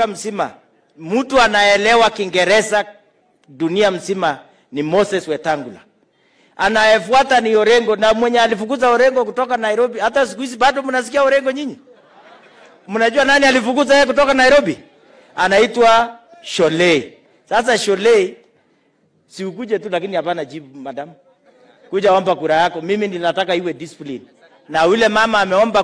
Afrika mzima mtu anaelewa Kiingereza dunia mzima ni Moses Wetangula. Anayefuata ni Orengo, na mwenye alifukuza Orengo kutoka Nairobi, hata siku hizi bado mnasikia Orengo nyinyi? Mnajua nani alifukuza yeye kutoka Nairobi? Anaitwa Shole. Sasa Shole, si ukuje tu, lakini hapana jibu, madam, kuja omba kura yako, mimi ninataka iwe discipline. Na yule mama ameomba